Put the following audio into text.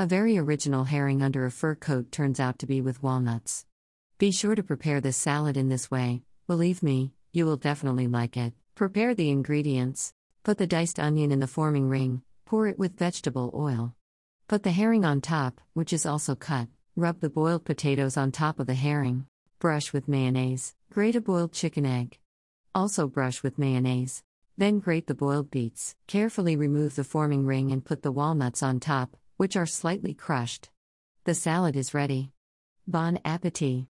A very original herring under a fur coat turns out to be with walnuts. Be sure to prepare this salad in this way, believe me, you will definitely like it. Prepare the ingredients. Put the diced onion in the forming ring, pour it with vegetable oil. Put the herring on top, which is also cut. Rub the boiled potatoes on top of the herring. Brush with mayonnaise. Grate a boiled chicken egg. Also brush with mayonnaise. Then grate the boiled beets. Carefully remove the forming ring and put the walnuts on top, which are slightly crushed. The salad is ready. Bon appetit!